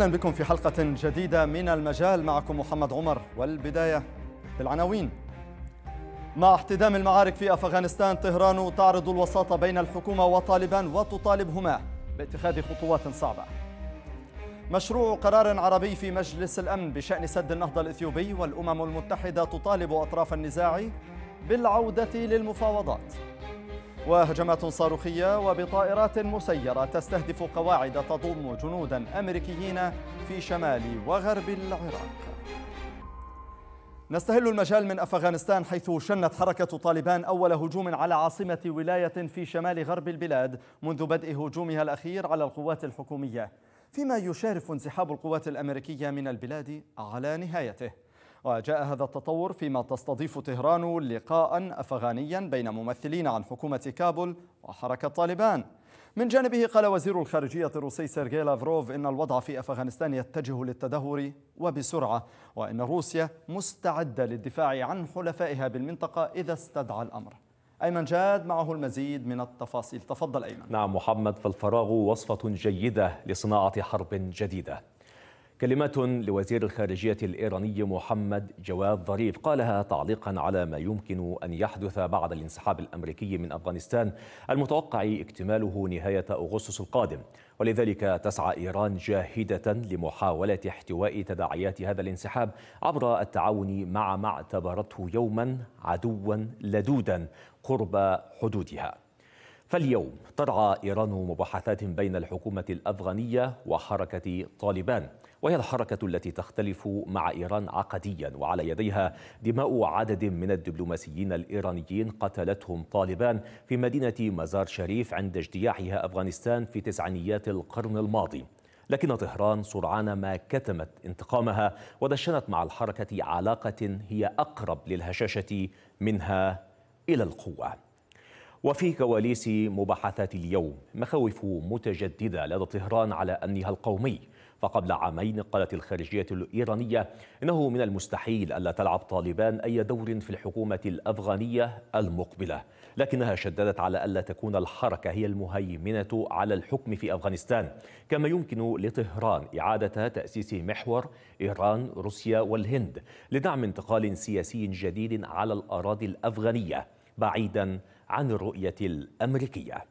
أهلا بكم في حلقة جديدة من المجال معكم محمد عمر والبداية بالعناوين مع احتدام المعارك في أفغانستان طهران تعرض الوساطة بين الحكومة وطالبان وتطالبهما باتخاذ خطوات صعبة مشروع قرار عربي في مجلس الأمن بشأن سد النهضة الإثيوبي والأمم المتحدة تطالب أطراف النزاع بالعودة للمفاوضات وهجمات صاروخية وبطائرات مسيرة تستهدف قواعد تضم جنودا أمريكيين في شمال وغرب العراق نستهل المجال من أفغانستان حيث شنت حركة طالبان أول هجوم على عاصمة ولاية في شمال غرب البلاد منذ بدء هجومها الأخير على القوات الحكومية فيما يشارف انسحاب القوات الأمريكية من البلاد على نهايته وجاء هذا التطور فيما تستضيف طهران لقاء أفغانيا بين ممثلين عن حكومة كابول وحركة طالبان من جانبه قال وزير الخارجية الروسي سيرجي لافروف إن الوضع في أفغانستان يتجه للتدهور وبسرعة وإن روسيا مستعدة للدفاع عن حلفائها بالمنطقة إذا استدعى الأمر أيمن جاد معه المزيد من التفاصيل تفضل أيمن نعم محمد فالفراغ وصفة جيدة لصناعة حرب جديدة كلمات لوزير الخارجية الإيراني محمد جواد ظريف قالها تعليقا على ما يمكن أن يحدث بعد الانسحاب الأمريكي من أفغانستان المتوقع اكتماله نهاية أغسطس القادم ولذلك تسعى إيران جاهدة لمحاولة احتواء تداعيات هذا الانسحاب عبر التعاون مع ما اعتبرته يوما عدوا لدودا قرب حدودها فاليوم ترعى إيران مباحثات بين الحكومة الأفغانية وحركة طالبان وهي الحركة التي تختلف مع إيران عقديا وعلى يديها دماء عدد من الدبلوماسيين الإيرانيين قتلتهم طالبان في مدينة مزار شريف عند اجتياحها أفغانستان في تسعينيات القرن الماضي لكن طهران سرعان ما كتمت انتقامها ودشنت مع الحركة علاقة هي أقرب للهشاشة منها إلى القوة وفي كواليس مباحثات اليوم مخاوف متجددة لدى طهران على أمنها القومي فقبل عامين قالت الخارجية الإيرانية إنه من المستحيل ألا تلعب طالبان أي دور في الحكومة الأفغانية المقبلة لكنها شددت على ألا تكون الحركة هي المهيمنة على الحكم في أفغانستان كما يمكن لطهران إعادة تأسيس محور إيران روسيا والهند لدعم انتقال سياسي جديد على الأراضي الأفغانية بعيدا عن الرؤية الأمريكية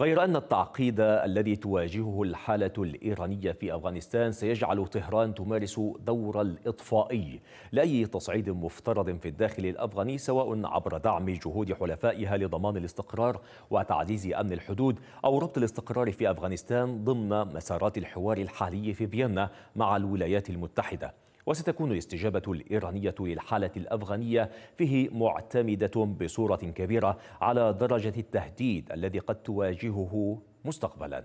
غير أن التعقيد الذي تواجهه الحالة الإيرانية في أفغانستان سيجعل طهران تمارس دور الإطفائي لأي تصعيد مفترض في الداخل الأفغاني سواء عبر دعم جهود حلفائها لضمان الاستقرار وتعزيز أمن الحدود أو ربط الاستقرار في أفغانستان ضمن مسارات الحوار الحالي في فيينا مع الولايات المتحدة وستكون الاستجابة الإيرانية للحالة الأفغانية فيه معتمدة بصورة كبيرة على درجة التهديد الذي قد تواجهه مستقبلاً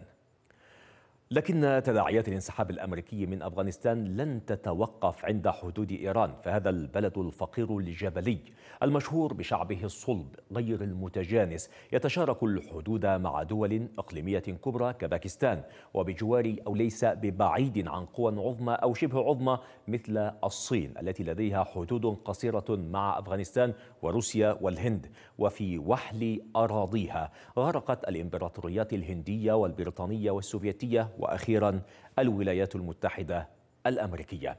لكن تداعيات الانسحاب الامريكي من افغانستان لن تتوقف عند حدود ايران فهذا البلد الفقير الجبلي المشهور بشعبه الصلب غير المتجانس يتشارك الحدود مع دول اقليميه كبرى كباكستان وبجوار او ليس ببعيد عن قوى عظمى او شبه عظمى مثل الصين التي لديها حدود قصيره مع افغانستان وروسيا والهند وفي وحل اراضيها غرقت الامبراطوريات الهنديه والبريطانيه والسوفيتيه واخيرا الولايات المتحده الامريكيه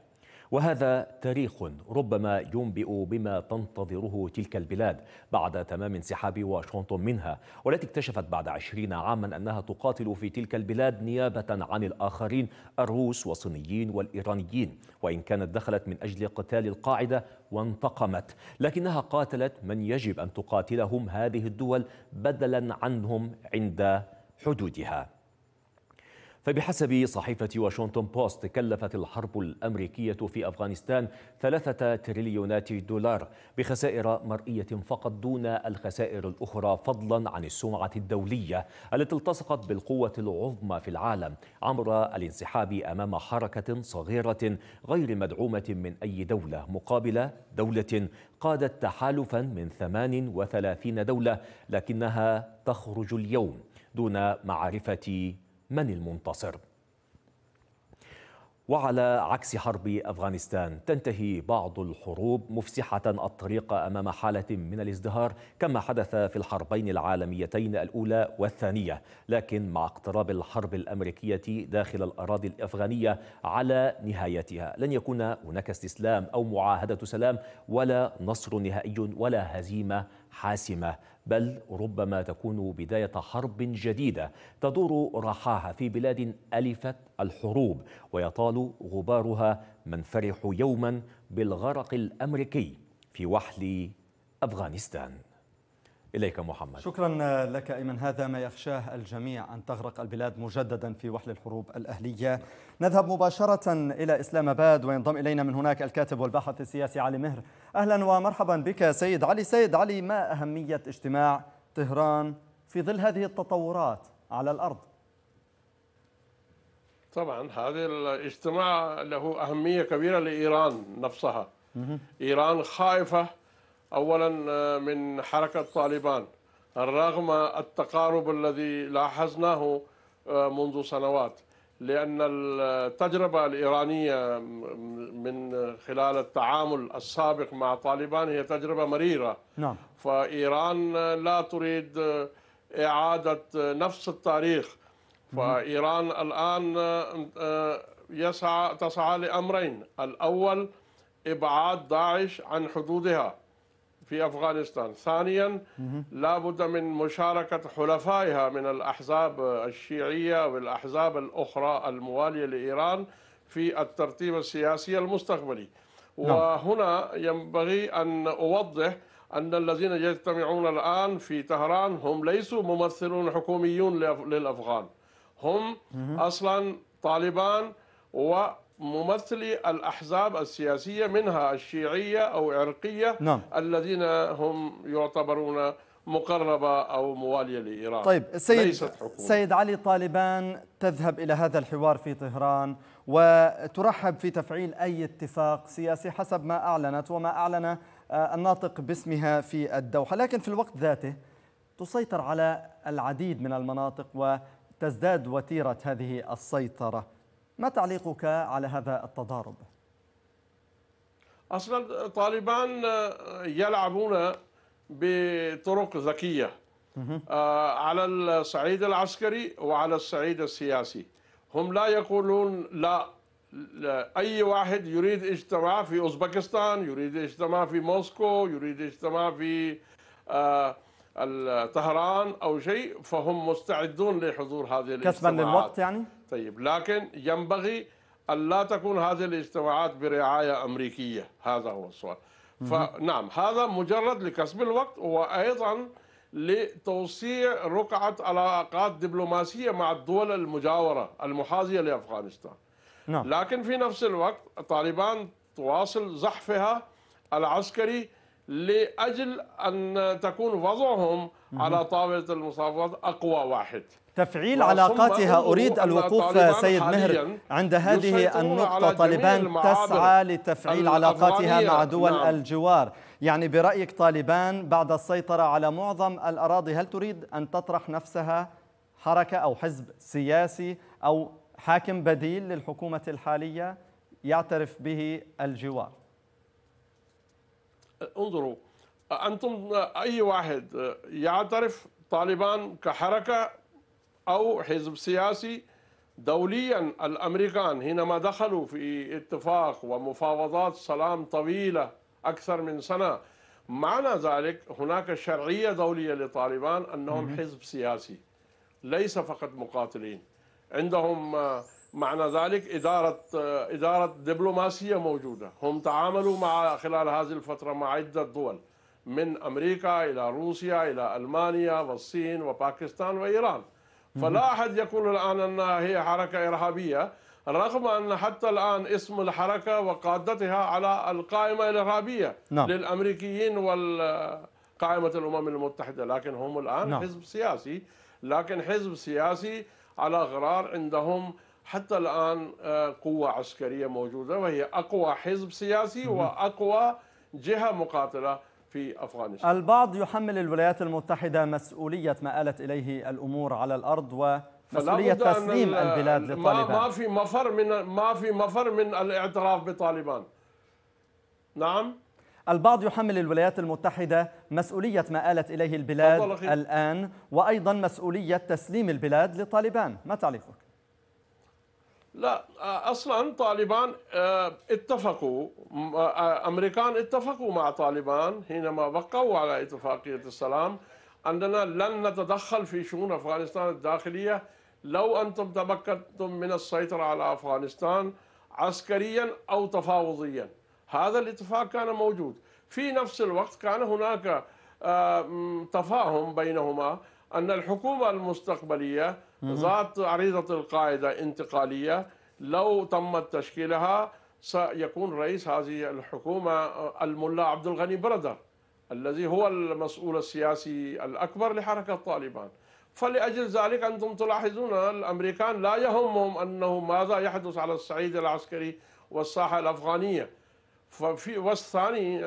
وهذا تاريخ ربما ينبئ بما تنتظره تلك البلاد بعد تمام انسحاب واشنطن منها والتي اكتشفت بعد عشرين عاما أنها تقاتل في تلك البلاد نيابة عن الآخرين الروس والصينيين والإيرانيين وإن كانت دخلت من أجل قتال القاعدة وانتقمت لكنها قاتلت من يجب أن تقاتلهم هذه الدول بدلا عنهم عند حدودها فبحسب صحيفة واشنطن بوست كلفت الحرب الأمريكية في أفغانستان ثلاثة تريليونات دولار بخسائر مرئية فقط دون الخسائر الأخرى فضلا عن السمعة الدولية التي التصقت بالقوة العظمى في العالم عبر الانسحاب أمام حركة صغيرة غير مدعومة من أي دولة مقابل دولة قادت تحالفا من 38 دولة لكنها تخرج اليوم دون معرفة من المنتصر وعلى عكس حرب افغانستان تنتهي بعض الحروب مفسحه الطريق امام حاله من الازدهار كما حدث في الحربين العالميتين الاولى والثانيه لكن مع اقتراب الحرب الامريكيه داخل الاراضي الافغانيه على نهايتها لن يكون هناك استسلام او معاهده سلام ولا نصر نهائي ولا هزيمه حاسمه بل ربما تكون بداية حرب جديدة تدور رحاها في بلاد ألفت الحروب ويطال غبارها من فرح يوما بالغرق الأمريكي في وحل أفغانستان إليك محمد شكرا لك أيمن هذا ما يخشاه الجميع أن تغرق البلاد مجددا في وحل الحروب الأهلية نذهب مباشرة إلى إسلام أباد وينضم إلينا من هناك الكاتب والباحث السياسي علي مهر أهلا ومرحبا بك سيد علي سيد علي ما أهمية اجتماع طهران في ظل هذه التطورات على الأرض طبعا هذا الاجتماع له أهمية كبيرة لإيران نفسها إيران خائفة أولا آه، من حركة طالبان رغم التقارب الذي لاحظناه آه، منذ سنوات لأن التجربة الإيرانية من خلال التعامل السابق مع طالبان هي تجربة مريرة نعم. فإيران آه، لا تريد إعادة نفس التاريخ فإيران الآن يسعى تسعى لأمرين الأول إبعاد داعش عن حدودها في أفغانستان ثانيا لا بد من مشاركة حلفائها من الأحزاب الشيعية والأحزاب الأخرى الموالية لإيران في الترتيب السياسي المستقبلي نعم. وهنا ينبغي أن أوضح أن الذين يجتمعون الآن في طهران هم ليسوا ممثلون حكوميون للأفغان هم أصلا طالبان و ممثلي الأحزاب السياسية منها الشيعية أو عرقية نعم. الذين هم يعتبرون مقربة أو موالية لإيران طيب سيد, سيد علي طالبان تذهب إلى هذا الحوار في طهران وترحب في تفعيل أي اتفاق سياسي حسب ما أعلنت وما أعلن آه، الناطق باسمها في الدوحة لكن في الوقت ذاته تسيطر على العديد من المناطق وتزداد وتيرة هذه السيطرة ما تعليقك على هذا التضارب؟ اصلا طالبان يلعبون بطرق ذكيه آه، على الصعيد العسكري وعلى الصعيد السياسي هم لا يقولون لا اي واحد يريد اجتماع في اوزبكستان يريد اجتماع في موسكو يريد اجتماع في آه طهران أو شيء فهم مستعدون لحضور هذه الاجتماعات كسبا للوقت يعني؟ طيب لكن ينبغي ألا تكون هذه الاجتماعات برعاية أمريكية هذا هو السؤال فنعم هذا مجرد لكسب الوقت وأيضا لتوسيع رقعة علاقات دبلوماسية مع الدول المجاورة المحاذية لأفغانستان نعم. لكن في نفس الوقت طالبان تواصل زحفها العسكري لاجل ان تكون وضعهم على طاوله المصافات اقوى واحد تفعيل علاقاتها اريد الوقوف سيد مهر عند هذه النقطه طالبان تسعى لتفعيل علاقاتها مع نعم. دول نعم. الجوار يعني برايك طالبان بعد السيطره على معظم الاراضي هل تريد ان تطرح نفسها حركه او حزب سياسي او حاكم بديل للحكومه الحاليه يعترف به الجوار انظروا انتم اي واحد يعترف طالبان كحركه او حزب سياسي دوليا الامريكان حينما دخلوا في اتفاق ومفاوضات سلام طويله اكثر من سنه معنى ذلك هناك شرعيه دوليه لطالبان انهم حزب سياسي ليس فقط مقاتلين عندهم معنى ذلك إدارة إدارة دبلوماسية موجودة هم تعاملوا مع خلال هذه الفترة مع عدة دول من أمريكا إلى روسيا إلى ألمانيا والصين وباكستان وإيران فلا أحد يقول الآن أنها هي حركة إرهابية رغم أن حتى الآن اسم الحركة وقادتها على القائمة الإرهابية نعم. للأمريكيين والقائمة الأمم المتحدة لكن هم الآن نعم. حزب سياسي لكن حزب سياسي على غرار عندهم حتى الآن آه، قوة عسكرية موجودة وهي أقوى حزب سياسي وأقوى جهة مقاتلة في أفغانستان البعض يحمل الولايات المتحدة مسؤولية ما آلت إليه الأمور على الأرض و مسؤولية تسليم البلاد للطالبان ما في مفر من ما في مفر من الاعتراف بطالبان نعم البعض يحمل الولايات المتحدة مسؤولية ما آلت إليه البلاد الآن وأيضا مسؤولية تسليم البلاد لطالبان ما تعليقك؟ لا آه، اصلا طالبان آه، اتفقوا آه، امريكان اتفقوا مع طالبان حينما بقوا على اتفاقيه السلام اننا لن نتدخل في شؤون افغانستان الداخليه لو انتم تمكنتم من السيطره على افغانستان عسكريا او تفاوضيا هذا الاتفاق كان موجود في نفس الوقت كان هناك تفاهم بينهما ان الحكومه المستقبليه ذات عريضة القاعدة انتقالية لو تمت تشكيلها سيكون رئيس هذه الحكومة الملا عبد الغني بردر الذي هو المسؤول السياسي الأكبر لحركة طالبان فلأجل ذلك أنتم تلاحظون الأمريكان لا يهمهم أنه ماذا يحدث على الصعيد العسكري والساحة الأفغانية ففي والثاني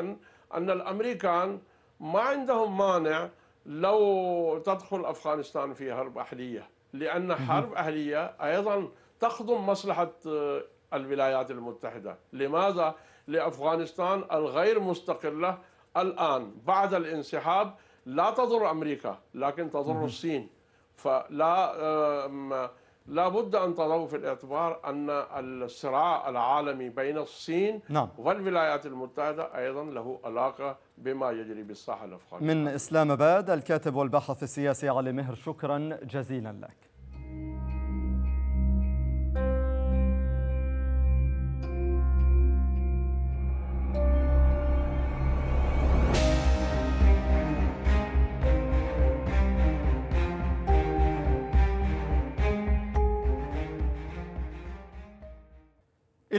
أن الأمريكان ما عندهم مانع لو تدخل أفغانستان في حرب أحلية لأن حرب أهلية أيضا تخدم مصلحة آه، الولايات المتحدة لماذا؟ لأفغانستان الغير مستقلة الآن بعد الانسحاب لا تضر أمريكا لكن تضر الصين فلا آه، لا بد أن تضعوا في الاعتبار أن الصراع العالمي بين الصين نعم. والولايات المتحدة أيضا له علاقة بما يجري بالساحل الأفغانية من إسلام آباد الكاتب والباحث السياسي علي مهر شكرا جزيلا لك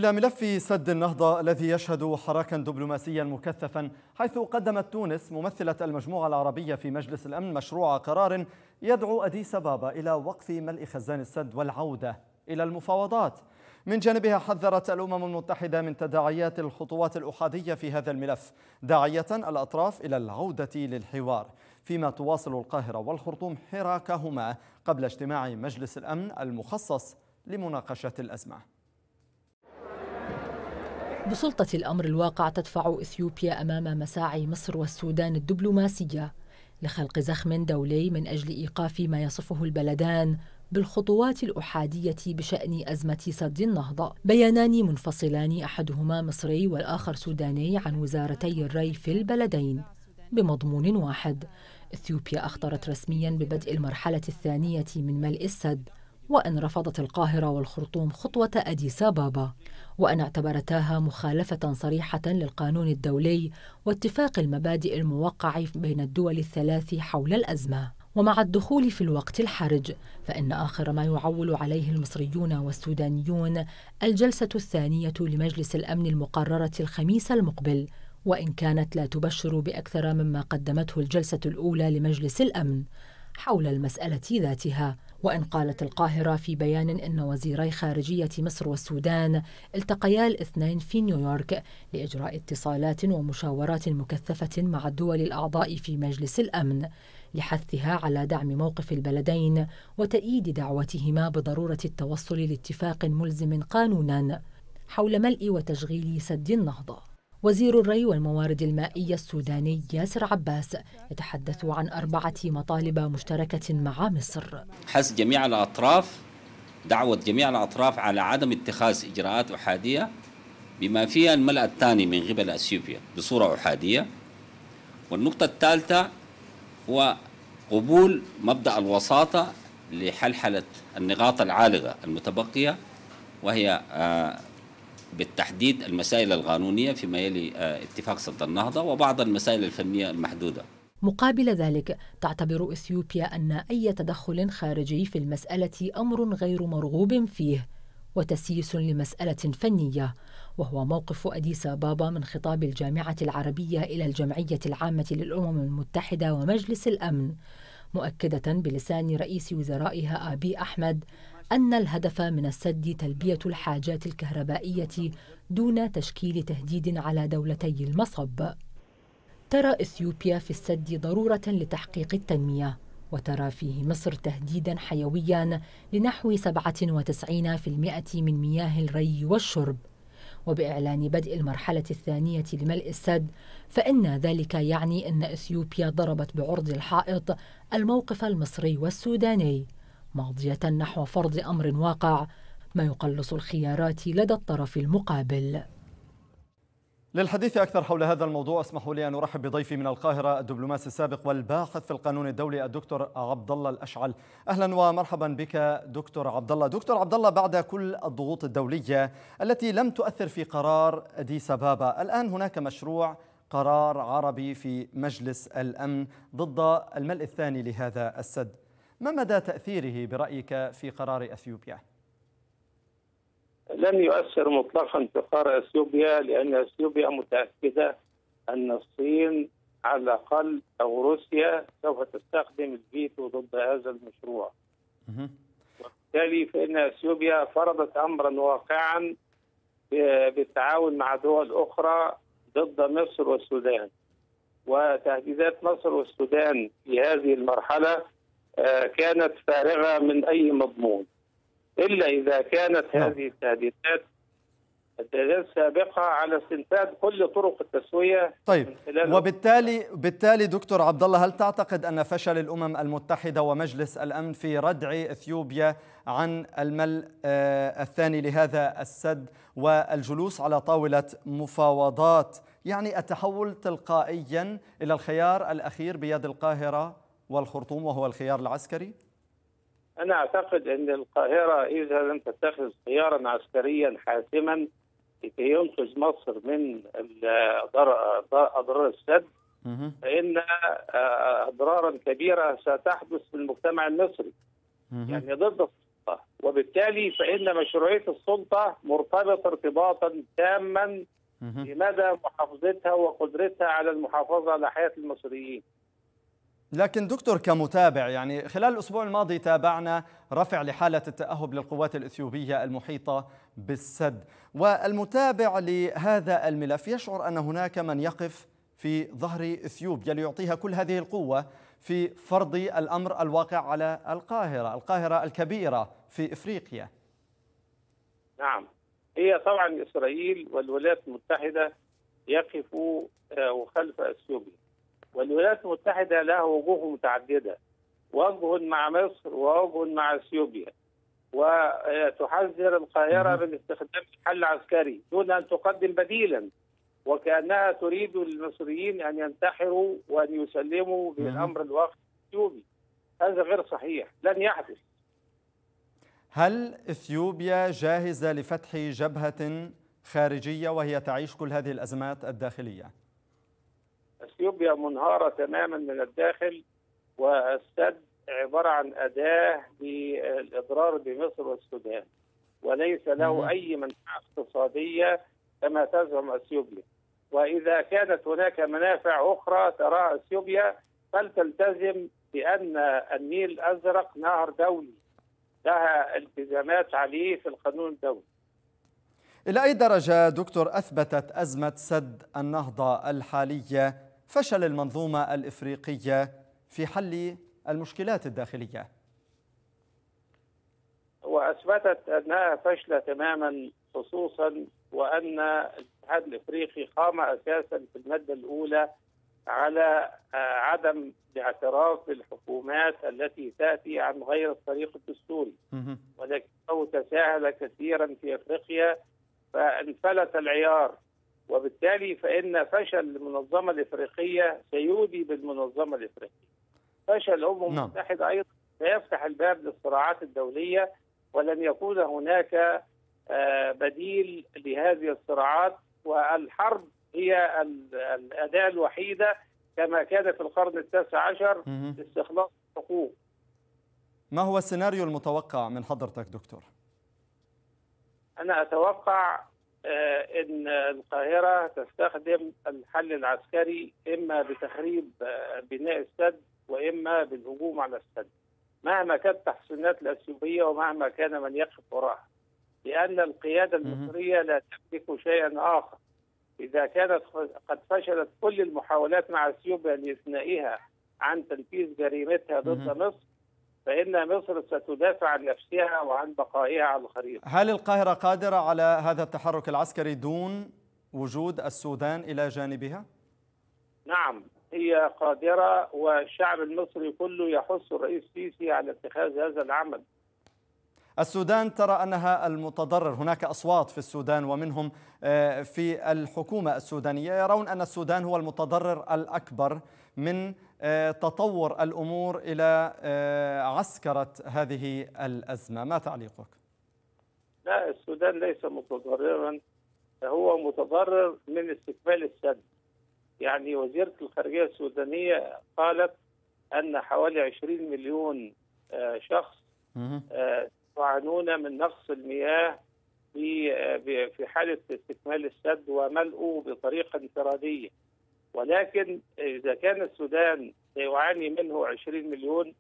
إلى ملف سد النهضة الذي يشهد حراكا دبلوماسيا مكثفا حيث قدمت تونس ممثلة المجموعة العربية في مجلس الأمن مشروع قرار يدعو أديس بابا إلى وقف ملء خزان السد والعودة إلى المفاوضات من جانبها حذرت الأمم المتحدة من تداعيات الخطوات الأحادية في هذا الملف داعية الأطراف إلى العودة للحوار فيما تواصل القاهرة والخرطوم حراكهما قبل اجتماع مجلس الأمن المخصص لمناقشة الأزمة بسلطة الأمر الواقع تدفع إثيوبيا أمام مساعي مصر والسودان الدبلوماسية لخلق زخم دولي من أجل إيقاف ما يصفه البلدان بالخطوات الأحادية بشأن أزمة سد النهضة بيانان منفصلان أحدهما مصري والآخر سوداني عن وزارتي الري في البلدين بمضمون واحد إثيوبيا أخطرت رسميا ببدء المرحلة الثانية من ملء السد وأن رفضت القاهرة والخرطوم خطوة أديس أبابا وأن اعتبرتاها مخالفة صريحة للقانون الدولي واتفاق المبادئ الموقع بين الدول الثلاث حول الأزمة ومع الدخول في الوقت الحرج فإن آخر ما يعول عليه المصريون والسودانيون الجلسة الثانية لمجلس الأمن المقررة الخميس المقبل وإن كانت لا تبشر بأكثر مما قدمته الجلسة الأولى لمجلس الأمن حول المسألة ذاتها وإن قالت القاهرة في بيان أن وزيري خارجية مصر والسودان التقيا الاثنين في نيويورك لإجراء اتصالات ومشاورات مكثفة مع الدول الأعضاء في مجلس الأمن لحثها على دعم موقف البلدين وتأييد دعوتهما بضرورة التوصل لاتفاق ملزم قانونا حول ملء وتشغيل سد النهضه وزير الري والموارد المائية السوداني ياسر عباس يتحدث عن أربعة مطالب مشتركة مع مصر حس جميع الأطراف دعوة جميع الأطراف على عدم اتخاذ إجراءات أحادية بما فيها الملأ الثاني من قبل أثيوبيا بصورة أحادية والنقطة الثالثة هو قبول مبدأ الوساطة لحلحلة النقاط العالقة المتبقية وهي آه، بالتحديد المسائل القانونية فيما يلي اتفاق سد النهضة وبعض المسائل الفنية المحدودة مقابل ذلك تعتبر إثيوبيا أن أي تدخل خارجي في المسألة أمر غير مرغوب فيه وتسييس لمسألة فنية وهو موقف أديس بابا من خطاب الجامعة العربية إلى الجمعية العامة للأمم المتحدة ومجلس الأمن مؤكدة بلسان رئيس وزرائها آبي أحمد أن الهدف من السد تلبية الحاجات الكهربائية دون تشكيل تهديد على دولتي المصب ترى إثيوبيا في السد ضرورة لتحقيق التنمية وترى فيه مصر تهديدا حيويا لنحو 97% من مياه الري والشرب وبإعلان بدء المرحلة الثانية لملء السد فإن ذلك يعني أن إثيوبيا ضربت بعرض الحائط الموقف المصري والسوداني ماضية نحو فرض أمر واقع ما يقلص الخيارات لدى الطرف المقابل للحديث أكثر حول هذا الموضوع اسمحوا لي أن أرحب بضيفي من القاهرة الدبلوماسي السابق والباحث في القانون الدولي الدكتور عبد الله الأشعل أهلا ومرحبا بك دكتور عبد الله دكتور عبد الله بعد كل الضغوط الدولية التي لم تؤثر في قرار أديس أبابا الآن هناك مشروع قرار عربي في مجلس الأمن ضد الملء الثاني لهذا السد ما مدى تأثيره برأيك في قرار أثيوبيا؟ لن يؤثر مطلقا في قرار أثيوبيا لأن أثيوبيا متأكدة أن الصين على الأقل أو روسيا سوف تستخدم الفيتو ضد هذا المشروع وبالتالي فإن أثيوبيا فرضت أمرا واقعا بالتعاون مع دول أخرى ضد مصر والسودان وتهديدات مصر والسودان في هذه المرحلة آه، كانت فارغه من اي مضمون الا اذا كانت نعم. هذه التهديدات التهديدات سابقه على استنتاج كل طرق التسويه طيب وبالتالي بالتالي دكتور عبد الله هل تعتقد ان فشل الامم المتحده ومجلس الامن في ردع اثيوبيا عن المل آه، الثاني لهذا السد والجلوس على طاوله مفاوضات يعني التحول تلقائيا الى الخيار الاخير بيد القاهره والخرطوم وهو الخيار العسكري؟ أنا أعتقد أن القاهرة إذا لم تتخذ خيارا عسكريا حاسما لكي ينقذ مصر من أضرار السد فإن آه، أضرارا كبيرة ستحدث في المجتمع المصري يعني ضد السلطة وبالتالي فإن مشروعية السلطة مرتبطة ارتباطا تاما بمدى محافظتها وقدرتها على المحافظة على حياة المصريين لكن دكتور كمتابع يعني خلال الأسبوع الماضي تابعنا رفع لحالة التأهب للقوات الإثيوبية المحيطة بالسد والمتابع لهذا الملف يشعر أن هناك من يقف في ظهر إثيوبيا ليعطيها كل هذه القوة في فرض الأمر الواقع على القاهرة القاهرة الكبيرة في إفريقيا نعم هي طبعا إسرائيل والولايات المتحدة يقفوا آه، وخلف أثيوبيا والولايات المتحدة لها وجوه متعددة وجه مع مصر ووجه مع اثيوبيا وتحذر القاهرة من استخدام الحل العسكري دون أن تقدم بديلا وكأنها تريد للمصريين أن ينتحروا وأن يسلموا للأمر الواقع الأثيوبي هذا غير صحيح لن يحدث هل إثيوبيا جاهزة لفتح جبهة خارجية وهي تعيش كل هذه الأزمات الداخلية؟ اثيوبيا منهاره تماما من الداخل والسد عباره عن اداه للاضرار بمصر والسودان وليس له اي منفعه اقتصاديه كما تزعم اثيوبيا واذا كانت هناك منافع اخرى تراها اثيوبيا فلتلتزم بان النيل الازرق نهر دولي لها التزامات عليه في القانون الدولي إلى أي درجة دكتور أثبتت أزمة سد النهضة الحالية فشل المنظومة الإفريقية في حل المشكلات الداخلية وأثبتت أنها فشلة تماما خصوصا وأن الاتحاد الإفريقي قام أساسا في المادة الأولى على آه، عدم الاعتراف بالحكومات التي تاتي عن غير الطريق الدستوري ولكنه تساهل كثيرا في افريقيا فانفلت العيار وبالتالي فإن فشل المنظمة الإفريقية سيودي بالمنظمة الإفريقية فشل الأمم المتحدة نعم. أيضا سيفتح الباب للصراعات الدولية ولن يكون هناك آه، بديل لهذه الصراعات والحرب هي الأداة الوحيدة كما كان في القرن التاسع عشر لاستخلاص الحقوق ما هو السيناريو المتوقع من حضرتك دكتور؟ أنا أتوقع آه، ان القاهره تستخدم الحل العسكري اما بتخريب آه، بناء السد واما بالهجوم على السد. مهما كانت تحصينات الاثيوبيه ومهما كان من يقف وراها. لان القياده المصريه لا تملك شيئا اخر. اذا كانت قد فشلت كل المحاولات مع اثيوبيا لاثنائها عن تنفيذ جريمتها ضد مصر فإن مصر ستدافع عن نفسها وعن بقائها على الخريطة هل القاهرة قادرة على هذا التحرك العسكري دون وجود السودان إلى جانبها؟ نعم هي قادرة والشعب المصري كله يحث الرئيس السيسي على اتخاذ هذا العمل السودان ترى أنها المتضرر هناك أصوات في السودان ومنهم آه، في الحكومة السودانية يرون أن السودان هو المتضرر الأكبر من آه، تطور الأمور إلى آه، عسكرة هذه الأزمة ما تعليقك؟ لا السودان ليس متضررا هو متضرر من استكمال السد يعني وزيرة الخارجية السودانية قالت أن حوالي 20 مليون آه، شخص يعانون من نقص المياه في في حاله استكمال السد وملئه بطريقه انفراديه. ولكن إذا كان السودان سيعاني منه 20 مليون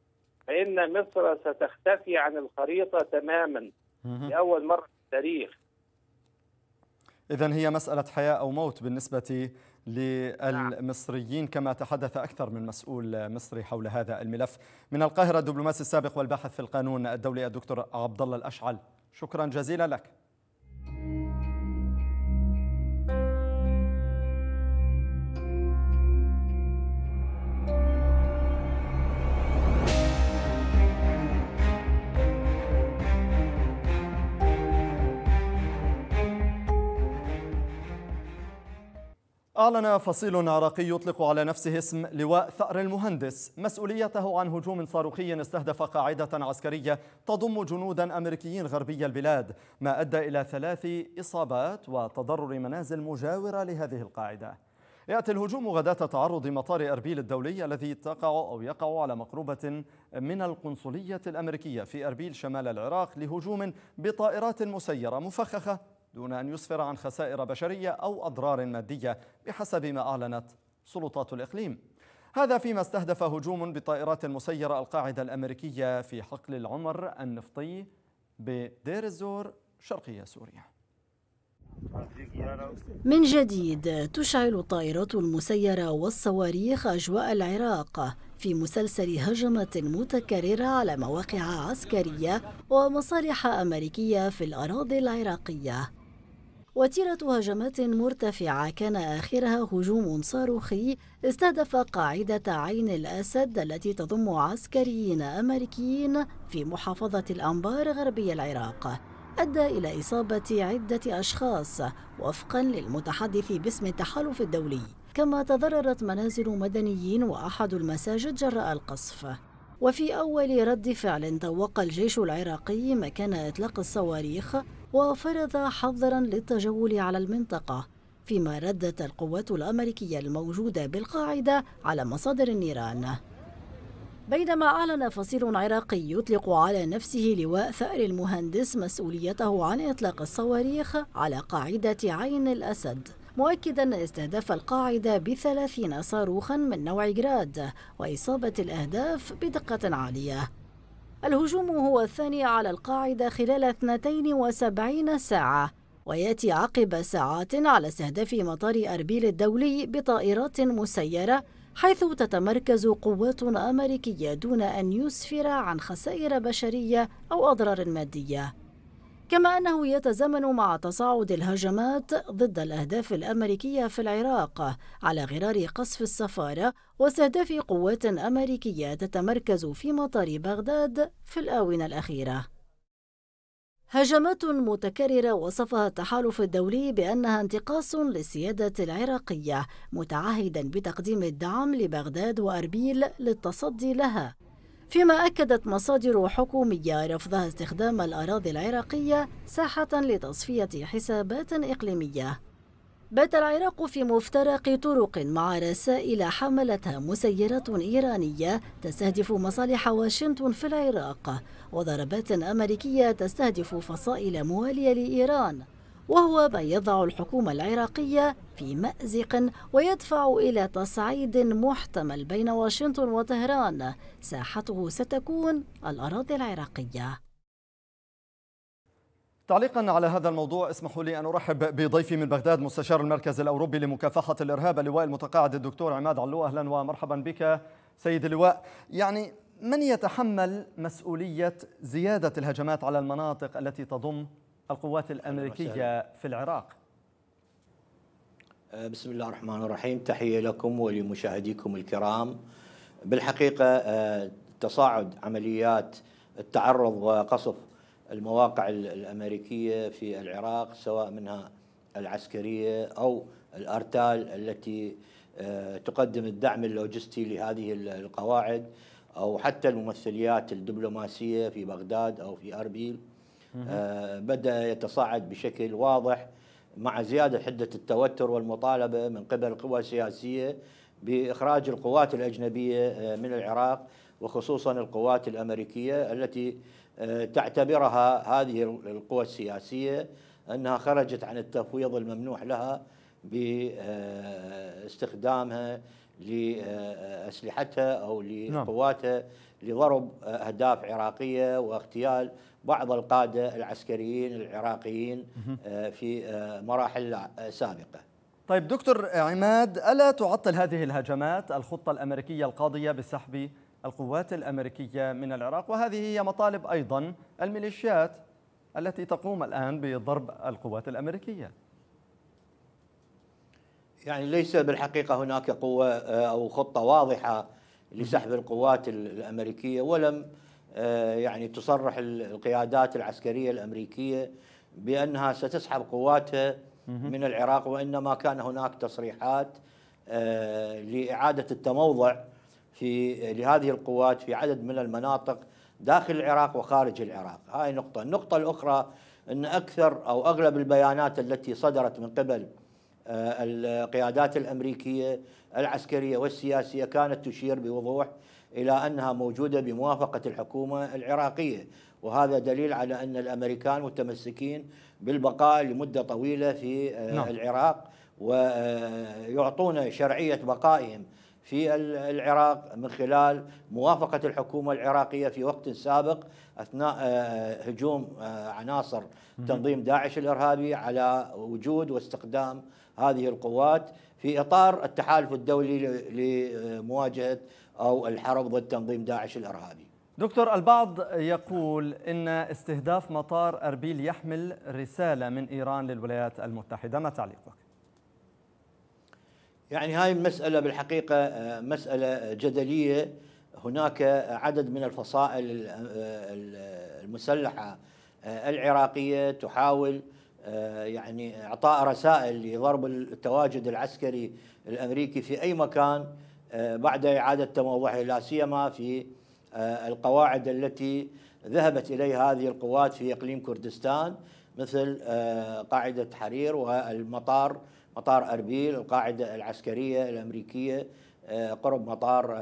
فإن مصر ستختفي عن الخريطة تماما لأول مرة في التاريخ إذا هي مسألة حياة أو موت بالنسبة نعم. للمصريين كما تحدث أكثر من مسؤول مصري حول هذا الملف من القاهرة الدبلوماسي السابق والباحث في القانون الدولي الدكتور عبد الله الأشعل شكرا جزيلا لك أعلن فصيل عراقي يطلق على نفسه اسم لواء ثأر المهندس مسؤوليته عن هجوم صاروخي استهدف قاعدة عسكرية تضم جنودا أمريكيين غربي البلاد ما أدى إلى ثلاث إصابات وتضرر منازل مجاورة لهذه القاعدة يأتي الهجوم غداة تعرض مطار أربيل الدولي الذي تقع أو يقع على مقربة من القنصلية الأمريكية في أربيل شمال العراق لهجوم بطائرات مسيرة مفخخة دون أن يسفر عن خسائر بشرية أو أضرار مادية بحسب ما أعلنت سلطات الإقليم هذا فيما استهدف هجوم بطائرات مسيرة القاعدة الأمريكية في حقل العمر النفطي بدير الزور شرقية سوريا من جديد تشعل الطائرات المسيرة والصواريخ أجواء العراق في مسلسل هجمة متكررة على مواقع عسكرية ومصالح أمريكية في الأراضي العراقية وتيرة هجمات مرتفعة كان آخرها هجوم صاروخي استهدف قاعدة عين الأسد التي تضم عسكريين أمريكيين في محافظة الأنبار غربي العراق أدى إلى إصابة عدة أشخاص وفقا للمتحدث باسم التحالف الدولي كما تضررت منازل مدنيين وأحد المساجد جراء القصف وفي أول رد فعل توق الجيش العراقي مكان إطلاق الصواريخ وفرض حظرا للتجول على المنطقة فيما ردت القوات الأمريكية الموجودة بالقاعدة على مصادر النيران بينما أعلن فصيل عراقي يطلق على نفسه لواء ثأر المهندس مسؤوليته عن إطلاق الصواريخ على قاعدة عين الأسد مؤكدا استهداف القاعدة بثلاثين صاروخا من نوع جراد وإصابة الأهداف بدقة عالية الهجوم هو الثاني على القاعدة خلال 72 ساعة ويأتي عقب ساعات على استهداف مطار أربيل الدولي بطائرات مسيرة حيث تتمركز قوات أمريكية دون أن يسفر عن خسائر بشرية أو أضرار مادية كما أنه يتزامن مع تصاعد الهجمات ضد الأهداف الأمريكية في العراق على غرار قصف السفارة واستهداف قوات أمريكية تتمركز في مطار بغداد في الآونة الأخيرة هجمات متكررة وصفها التحالف الدولي بأنها انتقاص للسيادة العراقية متعهدا بتقديم الدعم لبغداد وأربيل للتصدي لها فيما أكدت مصادر حكومية رفضها استخدام الأراضي العراقية ساحة لتصفية حسابات إقليمية بات العراق في مفترق طرق مع رسائل حملتها مسيرات إيرانية تستهدف مصالح واشنطن في العراق وضربات أمريكية تستهدف فصائل موالية لإيران وهو ما يضع الحكومة العراقية في مأزق ويدفع إلى تصعيد محتمل بين واشنطن وطهران ساحته ستكون الأراضي العراقية تعليقا على هذا الموضوع اسمحوا لي ان ارحب بضيفي من بغداد مستشار المركز الاوروبي لمكافحه الارهاب اللواء المتقاعد الدكتور عماد علو اهلا ومرحبا بك سيد اللواء يعني من يتحمل مسؤوليه زياده الهجمات على المناطق التي تضم القوات الأمريكية في العراق أه، بسم الله الرحمن الرحيم تحية لكم ولمشاهديكم الكرام بالحقيقة أه، تصاعد عمليات التعرض وقصف المواقع الأمريكية في العراق سواء منها العسكرية أو الأرتال التي أه، تقدم الدعم اللوجستي لهذه القواعد أو حتى الممثليات الدبلوماسية في بغداد أو في أربيل آه، بدأ يتصاعد بشكل واضح مع زيادة حدة التوتر والمطالبة من قبل القوى السياسية بإخراج القوات الأجنبية آه، من العراق وخصوصا القوات الأمريكية التي آه، تعتبرها هذه القوى السياسية أنها خرجت عن التفويض الممنوح لها باستخدامها لأسلحتها أو نعم. لقواتها لضرب أهداف عراقية واغتيال بعض القادة العسكريين العراقيين آه، في آه، مراحل سابقة طيب دكتور عماد ألا تعطل هذه الهجمات الخطة الأمريكية القاضية بسحب القوات الأمريكية من العراق وهذه هي مطالب أيضا الميليشيات التي تقوم الآن بضرب القوات الأمريكية يعني ليس بالحقيقة هناك قوة آه، أو خطة واضحة لسحب القوات الأمريكية ولم آه، يعني تصرح القيادات العسكرية الأمريكية بأنها ستسحب قواتها من العراق وإنما كان هناك تصريحات آه، لإعادة التموضع في لهذه القوات في عدد من المناطق داخل العراق وخارج العراق هاي نقطة النقطة الأخرى أن أكثر أو أغلب البيانات التي صدرت من قبل آه، القيادات الأمريكية العسكرية والسياسية كانت تشير بوضوح إلى أنها موجودة بموافقة الحكومة العراقية وهذا دليل على أن الأمريكان متمسكين بالبقاء لمدة طويلة في آه، نعم. العراق ويعطون آه، شرعية بقائهم في العراق من خلال موافقة الحكومة العراقية في وقت سابق أثناء آه، هجوم عناصر تنظيم داعش الإرهابي على وجود واستخدام هذه القوات في إطار التحالف الدولي لمواجهة أو الحرب ضد تنظيم داعش الإرهابي دكتور البعض يقول ان استهداف مطار اربيل يحمل رساله من ايران للولايات المتحده، ما تعليقك؟ يعني هاي المساله بالحقيقه آه، مساله جدليه هناك عدد من الفصائل آه، آه، المسلحه العراقيه تحاول يعني اعطاء رسائل لضرب التواجد العسكري الامريكي في اي مكان بعد إعادة تموضعه لا سيما في آه، القواعد التي ذهبت إليها هذه القوات في إقليم كردستان مثل آه، قاعدة حرير والمطار مطار أربيل القاعدة العسكرية الأمريكية آه، قرب مطار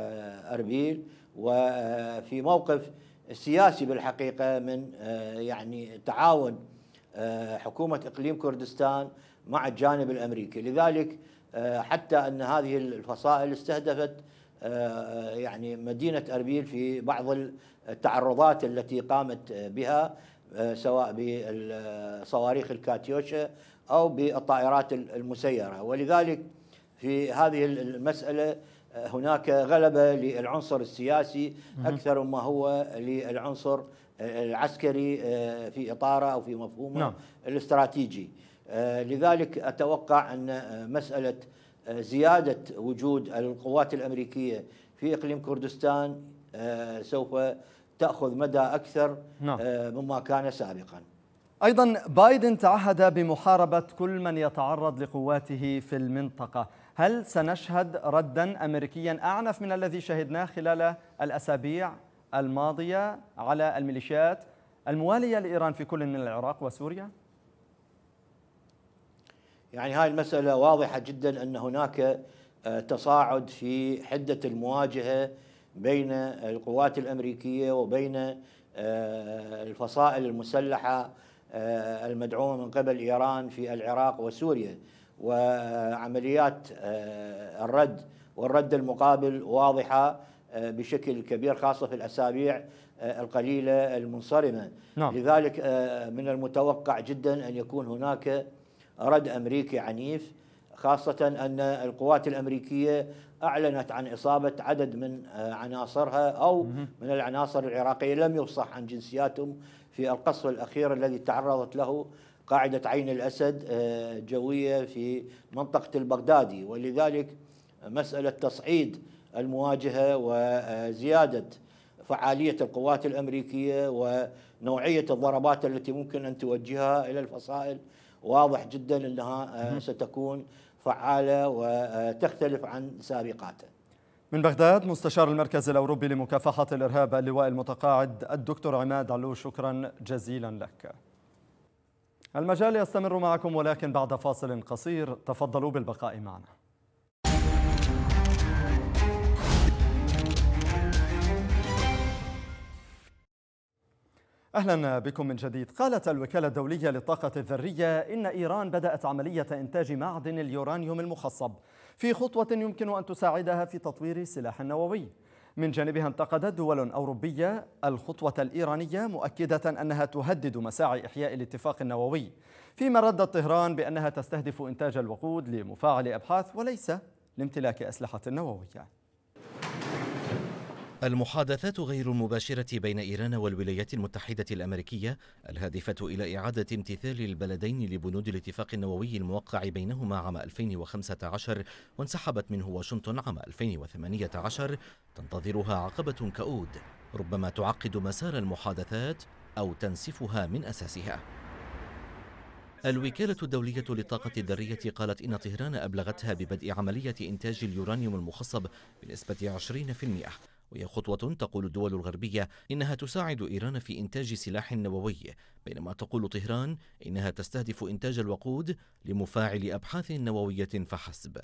أربيل وفي موقف سياسي بالحقيقة من يعني تعاون حكومة إقليم كردستان مع الجانب الأمريكي لذلك آه، حتى أن هذه الفصائل استهدفت آه، يعني مدينة أربيل في بعض التعرضات التي قامت بها آه، سواء بالصواريخ الكاتيوشا أو بالطائرات المسيرة ولذلك في هذه المسألة هناك غلبة للعنصر السياسي أكثر مما هو للعنصر العسكري في إطاره أو في مفهومه نعم. الاستراتيجي آه، لذلك أتوقع أن آه، مسألة آه، زيادة وجود القوات الأمريكية في إقليم كردستان سوف تأخذ مدى أكثر نعم. مما كان سابقا أيضا بايدن تعهد بمحاربة كل من يتعرض لقواته في المنطقة هل سنشهد ردا أمريكيا أعنف من الذي شهدناه خلال الأسابيع الماضية على الميليشيات الموالية لإيران في كل من العراق وسوريا؟ يعني هاي المسألة واضحة جدا أن هناك آه، تصاعد في حدة المواجهة بين القوات الأمريكية وبين آه، الفصائل المسلحة آه، المدعومة من قبل إيران في العراق وسوريا وعمليات الرد والرد المقابل واضحة بشكل كبير خاصة في الأسابيع القليلة المنصرمة نعم. لذلك من المتوقع جدا أن يكون هناك رد أمريكي عنيف خاصة أن القوات الأمريكية أعلنت عن إصابة عدد من آه، عناصرها أو من العناصر العراقية لم يفصح عن جنسياتهم في القصف الأخير الذي تعرضت له قاعدة عين الأسد آه، جوية في منطقة البغدادي ولذلك مسألة تصعيد المواجهة وزيادة فعالية القوات الأمريكية ونوعية الضربات التي ممكن أن توجهها إلى الفصائل واضح جدا انها آه، ستكون فعاله وتختلف عن سابقاته. من بغداد مستشار المركز الاوروبي لمكافحه الارهاب اللواء المتقاعد الدكتور عماد علو شكرا جزيلا لك. المجال يستمر معكم ولكن بعد فاصل قصير تفضلوا بالبقاء معنا. أهلا بكم من جديد قالت الوكالة الدولية للطاقة الذرية إن إيران بدأت عملية إنتاج معدن اليورانيوم المخصب في خطوة يمكن أن تساعدها في تطوير سلاح نووي من جانبها انتقدت دول أوروبية الخطوة الإيرانية مؤكدة أنها تهدد مساعي إحياء الاتفاق النووي فيما ردت طهران بأنها تستهدف إنتاج الوقود لمفاعل أبحاث وليس لامتلاك أسلحة نووية المحادثات غير المباشرة بين إيران والولايات المتحدة الأمريكية الهادفة إلى إعادة امتثال البلدين لبنود الاتفاق النووي الموقع بينهما عام 2015 وانسحبت منه واشنطن عام 2018 تنتظرها عقبة كؤود ربما تعقد مسار المحادثات أو تنسفها من أساسها الوكالة الدولية للطاقة الذرية قالت إن طهران أبلغتها ببدء عملية إنتاج اليورانيوم المخصب بنسبة 20% وهي خطوة تقول الدول الغربية إنها تساعد إيران في إنتاج سلاح نووي بينما تقول طهران إنها تستهدف إنتاج الوقود لمفاعل أبحاث نووية فحسب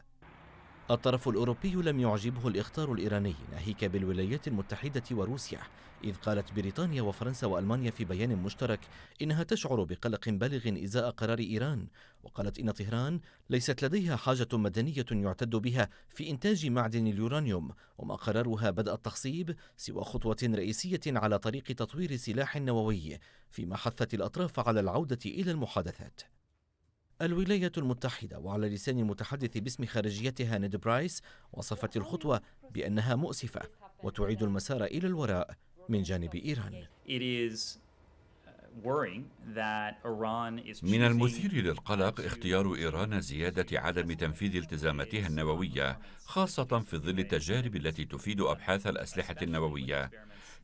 الطرف الأوروبي لم يعجبه الإخطار الإيراني ناهيك بالولايات المتحدة وروسيا إذ قالت بريطانيا وفرنسا وألمانيا في بيان مشترك إنها تشعر بقلق بالغ إزاء قرار إيران وقالت إن طهران ليست لديها حاجة مدنية يعتد بها في إنتاج معدن اليورانيوم وما قرارها بدء التخصيب سوى خطوة رئيسية على طريق تطوير سلاح نووي فيما حثت الأطراف على العودة إلى المحادثات الولايات المتحدة وعلى لسان المتحدث باسم خارجيتها نيد برايس وصفت الخطوة بأنها مؤسفة وتعيد المسار إلى الوراء من جانب إيران uh, من المثير للقلق اختيار إيران زيادة عدم تنفيذ التزاماتها النووية خاصة في ظل التجارب التي تفيد أبحاث الأسلحة النووية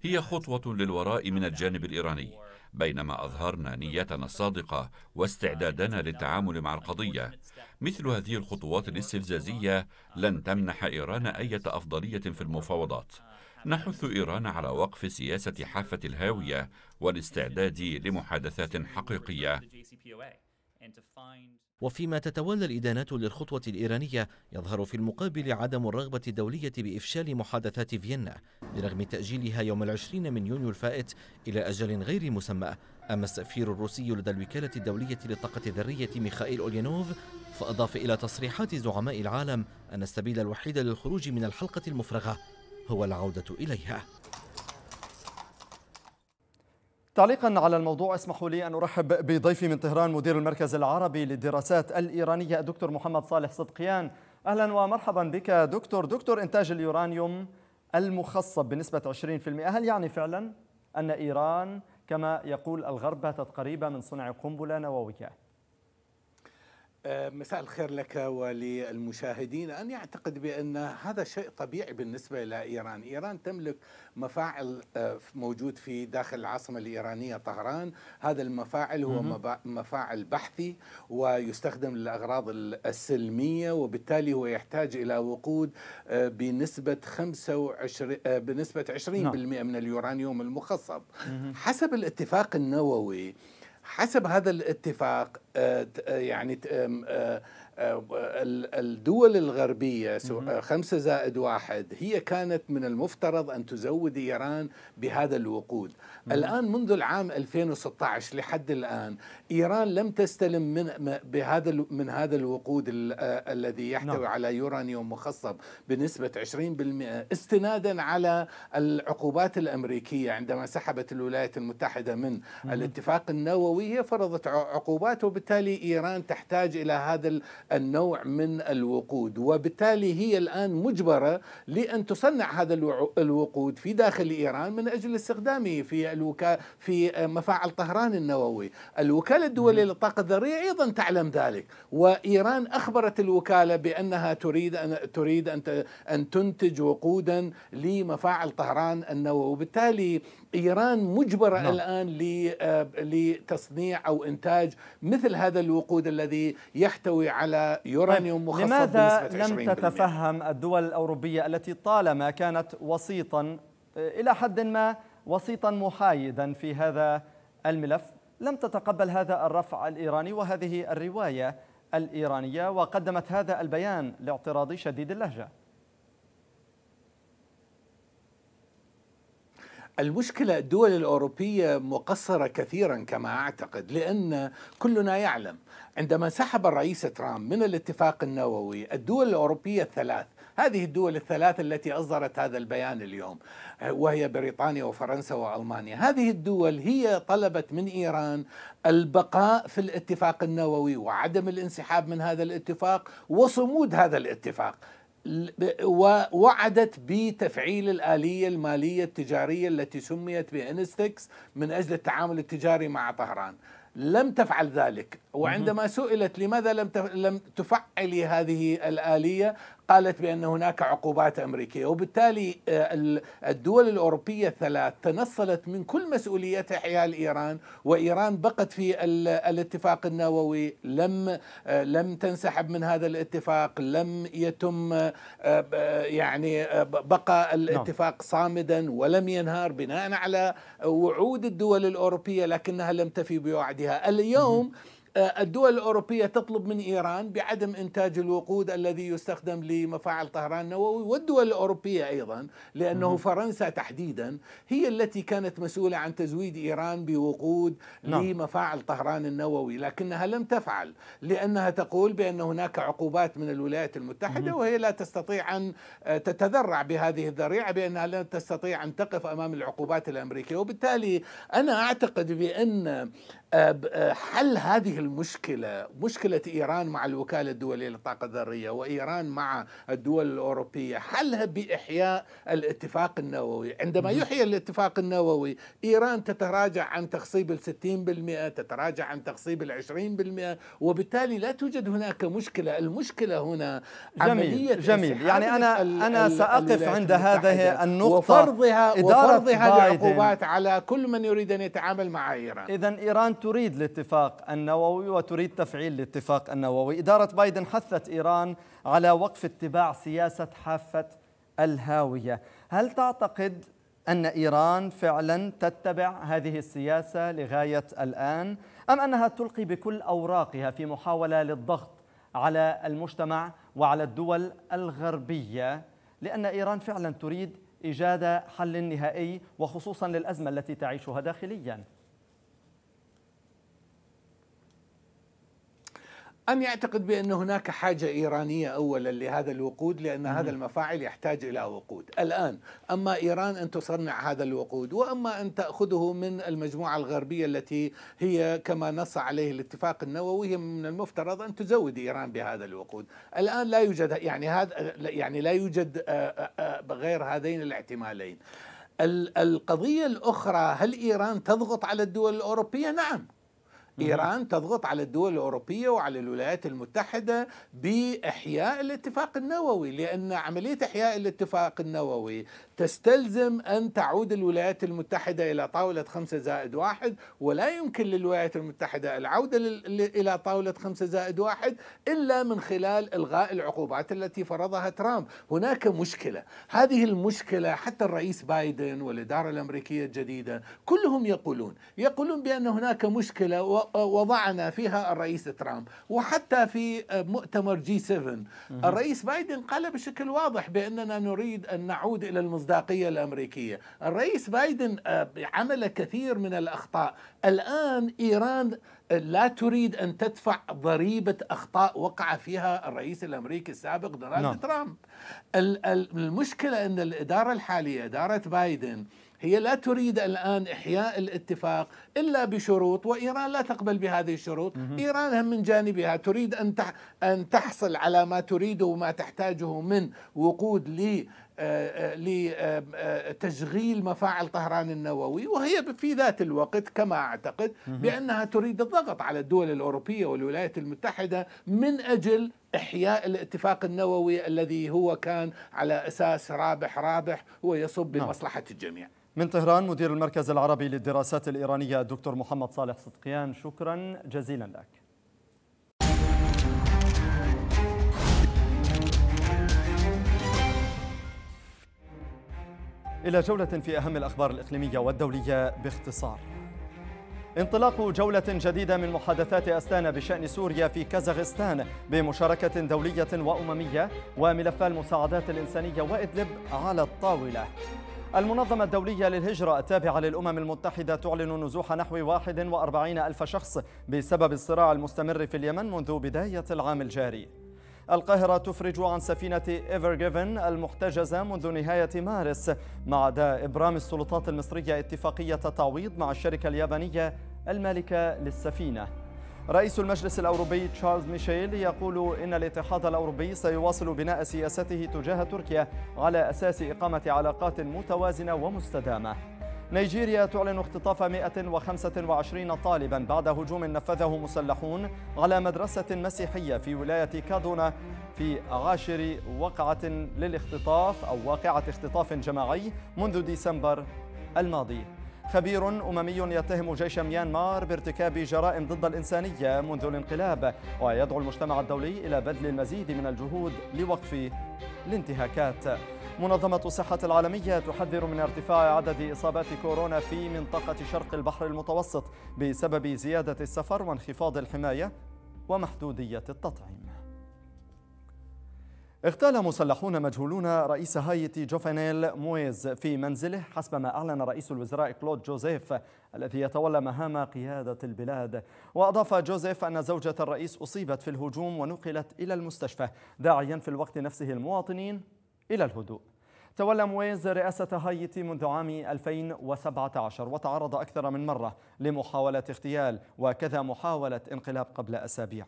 هي خطوة للوراء من الجانب الإيراني بينما أظهرنا نيتنا الصادقة واستعدادنا للتعامل مع القضية مثل هذه الخطوات الاستفزازية لن تمنح إيران أي أفضلية في المفاوضات نحث إيران على وقف سياسة حافة الهاوية والاستعداد لمحادثات حقيقية وفيما تتولى الإدانات للخطوة الإيرانية يظهر في المقابل عدم الرغبة الدولية بإفشال محادثات فيينا برغم تأجيلها يوم العشرين من يونيو الفائت إلى أجل غير مسمى أما السفير الروسي لدى الوكالة الدولية للطاقة الذرية ميخائيل أوليانوف فأضاف إلى تصريحات زعماء العالم أن السبيل الوحيد للخروج من الحلقة المفرغة هو العودة إليها تعليقا على الموضوع اسمحوا لي ان ارحب بضيفي من طهران مدير المركز العربي للدراسات الايرانيه الدكتور محمد صالح صدقيان اهلا ومرحبا بك دكتور دكتور انتاج اليورانيوم المخصب بنسبه 20% هل يعني فعلا ان ايران كما يقول الغرب باتت قريبه من صنع قنبله نوويه آه، مساء الخير لك وللمشاهدين أن يعتقد بأن هذا شيء طبيعي بالنسبة لإيران إيران تملك مفاعل آه، موجود في داخل العاصمة الإيرانية طهران هذا المفاعل هو مفاعل بحثي ويستخدم للأغراض السلمية وبالتالي هو يحتاج إلى وقود آه، بنسبة 25 بنسبة 20% نعم. من اليورانيوم المخصب حسب الاتفاق النووي حسب هذا الاتفاق آه، آه، يعني آه، الدول الغربية خمسة زائد واحد هي كانت من المفترض أن تزود إيران بهذا الوقود الآن منذ العام 2016 لحد الآن إيران لم تستلم من بهذا من هذا الوقود الذي يحتوي نعم. على يورانيوم مخصب بنسبة 20% استنادا على العقوبات الأمريكية عندما سحبت الولايات المتحدة من الاتفاق النووي هي فرضت عقوبات وبالتالي وبالتالي إيران تحتاج إلى هذا النوع من الوقود وبالتالي هي الآن مجبرة لأن تصنع هذا الوقود في داخل إيران من أجل استخدامه في الوكا في مفاعل طهران النووي الوكالة الدولية للطاقة الذرية أيضا تعلم ذلك وإيران أخبرت الوكالة بأنها تريد أن تريد أن أن تنتج وقودا لمفاعل طهران النووي وبالتالي إيران مجبرة نعم. الآن آه، لتصنيع أو إنتاج مثل هذا الوقود الذي يحتوي على يورانيوم طيب، مخصص لماذا لم تتفهم الدول الأوروبية التي طالما كانت وسيطا آه، إلى حد ما وسيطا محايدا في هذا الملف لم تتقبل هذا الرفع الإيراني وهذه الرواية الإيرانية وقدمت هذا البيان لاعتراض شديد اللهجة المشكلة الدول الأوروبية مقصرة كثيرا كما أعتقد لأن كلنا يعلم عندما سحب الرئيس ترامب من الاتفاق النووي الدول الأوروبية الثلاث هذه الدول الثلاث التي أصدرت هذا البيان اليوم وهي بريطانيا وفرنسا وألمانيا هذه الدول هي طلبت من إيران البقاء في الاتفاق النووي وعدم الانسحاب من هذا الاتفاق وصمود هذا الاتفاق ووعدت بتفعيل الآلية المالية التجارية التي سميت بإنستكس من أجل التعامل التجاري مع طهران لم تفعل ذلك وعندما سئلت لماذا لم تفعلي هذه الآلية قالت بأن هناك عقوبات أمريكية وبالتالي آه، الدول الأوروبية الثلاث تنصلت من كل مسؤولية حيال إيران وإيران بقت في الاتفاق النووي لم آه، لم تنسحب من هذا الاتفاق لم يتم آه، يعني بقى نعم. الاتفاق صامدا ولم ينهار بناء على وعود الدول الأوروبية لكنها لم تفي بوعدها اليوم الدول الأوروبية تطلب من إيران بعدم إنتاج الوقود الذي يستخدم لمفاعل طهران النووي والدول الأوروبية أيضا لأنه فرنسا تحديدا هي التي كانت مسؤولة عن تزويد إيران بوقود نعم. لمفاعل طهران النووي لكنها لم تفعل لأنها تقول بأن هناك عقوبات من الولايات المتحدة وهي لا تستطيع أن آه، تتذرع بهذه الذريعة بأنها لا تستطيع أن تقف أمام العقوبات الأمريكية وبالتالي أنا أعتقد بأن حل هذه المشكله مشكله ايران مع الوكاله الدوليه للطاقه الذريه وايران مع الدول الاوروبيه حلها باحياء الاتفاق النووي عندما يحيى الاتفاق النووي ايران تتراجع عن تخصيب ال 60% تتراجع عن تخصيب ال 20% وبالتالي لا توجد هناك مشكله المشكله هنا جميل جميل يعني انا انا ساقف عند هذه النقطه وفرضها إدارة العقوبات على كل من يريد ان يتعامل مع ايران اذا ايران تريد الاتفاق النووي وتريد تفعيل الاتفاق النووي إدارة بايدن حثت إيران على وقف اتباع سياسة حافة الهاوية هل تعتقد أن إيران فعلا تتبع هذه السياسة لغاية الآن أم أنها تلقي بكل أوراقها في محاولة للضغط على المجتمع وعلى الدول الغربية لأن إيران فعلا تريد إيجاد حل نهائي وخصوصا للأزمة التي تعيشها داخلياً أم يعتقد بأن هناك حاجة إيرانية أولا لهذا الوقود لأن هذا المفاعل يحتاج إلى وقود الآن أما إيران أن تصنع هذا الوقود وأما أن تأخذه من المجموعة الغربية التي هي كما نص عليه الاتفاق النووي من المفترض أن تزود إيران بهذا الوقود الآن لا يوجد يعني هذا يعني لا يوجد غير هذين الاحتمالين القضية الأخرى هل إيران تضغط على الدول الأوروبية؟ نعم إيران تضغط على الدول الأوروبية وعلى الولايات المتحدة بإحياء الاتفاق النووي لأن عملية إحياء الاتفاق النووي تستلزم أن تعود الولايات المتحدة إلى طاولة خمسة زائد واحد ولا يمكن للولايات المتحدة العودة إلى طاولة خمسة زائد واحد إلا من خلال إلغاء العقوبات التي فرضها ترامب هناك مشكلة هذه المشكلة حتى الرئيس بايدن والإدارة الأمريكية الجديدة كلهم يقولون يقولون بأن هناك مشكلة و وضعنا فيها الرئيس ترامب وحتى في آه، مؤتمر جي 7 الرئيس بايدن قال بشكل واضح بأننا نريد أن نعود إلى المصداقية الأمريكية الرئيس بايدن آه، عمل كثير من الأخطاء الآن إيران آه، لا تريد أن تدفع ضريبة أخطاء وقع فيها الرئيس الأمريكي السابق دونالد نعم. ترامب المشكلة أن الإدارة الحالية إدارة بايدن هي لا تريد الآن إحياء الاتفاق إلا بشروط وإيران لا تقبل بهذه الشروط إيران من جانبها تريد أن أن تحصل على ما تريده وما تحتاجه من وقود لي آه، آه، لتشغيل آه، مفاعل طهران النووي وهي في ذات الوقت كما اعتقد بانها تريد الضغط على الدول الاوروبيه والولايات المتحده من اجل احياء الاتفاق النووي الذي هو كان على اساس رابح رابح ويصب نعم. بمصلحه الجميع. من طهران مدير المركز العربي للدراسات الإيرانية الدكتور محمد صالح صدقيان شكرا جزيلا لك إلى جولة في أهم الأخبار الإقليمية والدولية باختصار انطلاق جولة جديدة من محادثات أستانا بشأن سوريا في كازاخستان بمشاركة دولية وأممية وملف المساعدات الإنسانية وإدلب على الطاولة المنظمة الدولية للهجرة التابعة للأمم المتحدة تعلن نزوح نحو 41 ألف شخص بسبب الصراع المستمر في اليمن منذ بداية العام الجاري القاهرة تفرج عن سفينة إيفر جيفن المحتجزة منذ نهاية مارس مع أداء إبرام السلطات المصرية اتفاقية تعويض مع الشركة اليابانية المالكة للسفينة رئيس المجلس الأوروبي تشارلز ميشيل يقول إن الاتحاد الأوروبي سيواصل بناء سياسته تجاه تركيا على أساس إقامة علاقات متوازنة ومستدامة نيجيريا تعلن اختطاف 125 طالبا بعد هجوم نفذه مسلحون على مدرسة مسيحية في ولاية كادونا في عاشر وقعة للاختطاف أو واقعة اختطاف جماعي منذ ديسمبر الماضي خبير أممي يتهم جيش ميانمار بارتكاب جرائم ضد الإنسانية منذ الانقلاب ويدعو المجتمع الدولي إلى بذل المزيد من الجهود لوقف الانتهاكات منظمة الصحة العالمية تحذر من ارتفاع عدد إصابات كورونا في منطقة شرق البحر المتوسط بسبب زيادة السفر وانخفاض الحماية ومحدودية التطعيم اغتال مسلحون مجهولون رئيس هايتي جوفانيل مويز في منزله حسب ما أعلن رئيس الوزراء كلود جوزيف الذي يتولى مهام قيادة البلاد وأضاف جوزيف أن زوجة الرئيس أصيبت في الهجوم ونقلت إلى المستشفى داعيا في الوقت نفسه المواطنين إلى الهدوء تولى مويز رئاسة هايتي منذ عام 2017 وتعرض أكثر من مرة لمحاولة اغتيال وكذا محاولة انقلاب قبل أسابيع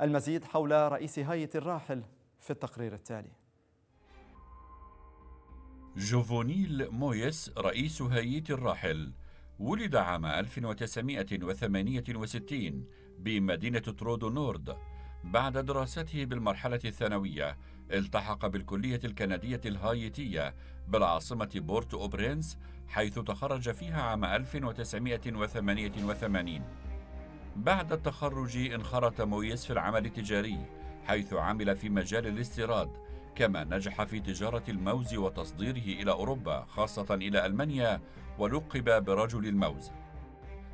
المزيد حول رئيس هايتي الراحل في التقرير التالي جوفونيل مويس رئيس هايتي الراحل ولد عام 1968 بمدينة ترودو نورد بعد دراسته بالمرحلة الثانوية التحق بالكلية الكندية الهايتية بالعاصمة بورت أوبرينس حيث تخرج فيها عام 1988 بعد التخرج انخرط مويس في العمل التجاري حيث عمل في مجال الاستيراد كما نجح في تجارة الموز وتصديره إلى أوروبا خاصة إلى ألمانيا ولقب برجل الموز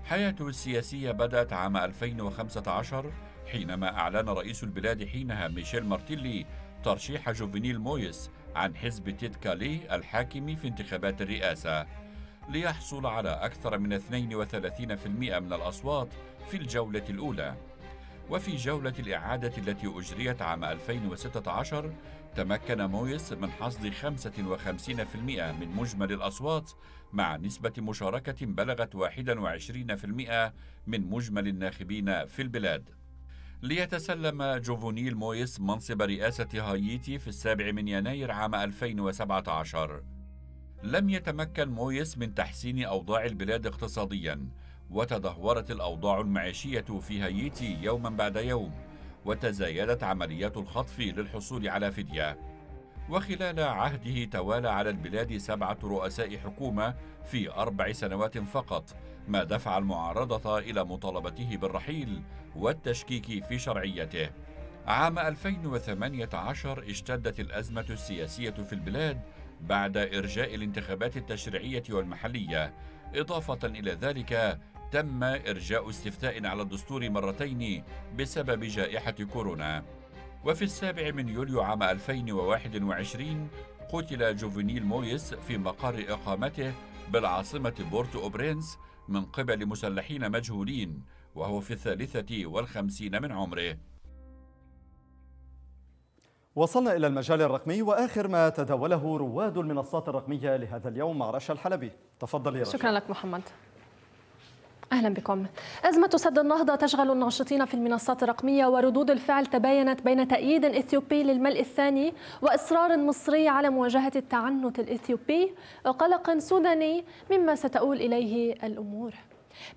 حياته السياسية بدأت عام 2015 حينما أعلن رئيس البلاد حينها ميشيل مارتيلي ترشيح جوفينيل مويس عن حزب تيت كالي الحاكم في انتخابات الرئاسة ليحصل على أكثر من 32% من الأصوات في الجولة الأولى وفي جولة الإعادة التي أجريت عام 2016 تمكن مويس من حصد 55% من مجمل الأصوات مع نسبة مشاركة بلغت 21% من مجمل الناخبين في البلاد ليتسلم جوفونيل مويس منصب رئاسة هايتي في السابع من يناير عام 2017 لم يتمكن مويس من تحسين أوضاع البلاد اقتصادياً وتدهورت الأوضاع المعيشية في هايتي يوما بعد يوم وتزايدت عمليات الخطف للحصول على فدية وخلال عهده توالى على البلاد سبعة رؤساء حكومة في أربع سنوات فقط ما دفع المعارضة إلى مطالبته بالرحيل والتشكيك في شرعيته عام 2018 اشتدت الأزمة السياسية في البلاد بعد إرجاء الانتخابات التشريعية والمحلية إضافة إلى ذلك تم إرجاء استفتاء على الدستور مرتين بسبب جائحة كورونا وفي السابع من يوليو عام 2021 قتل جوفينيل مويس في مقر إقامته بالعاصمة بورتو أوبرينس من قبل مسلحين مجهولين وهو في الثالثة والخمسين من عمره وصلنا إلى المجال الرقمي وآخر ما تداوله رواد المنصات الرقمية لهذا اليوم مع رشا الحلبي تفضل يا رشا شكرا لك محمد أهلا بكم أزمة سد النهضة تشغل الناشطين في المنصات الرقمية وردود الفعل تباينت بين تأييد إثيوبي للملء الثاني وإصرار مصري على مواجهة التعنت الإثيوبي وقلق سوداني مما ستؤول إليه الأمور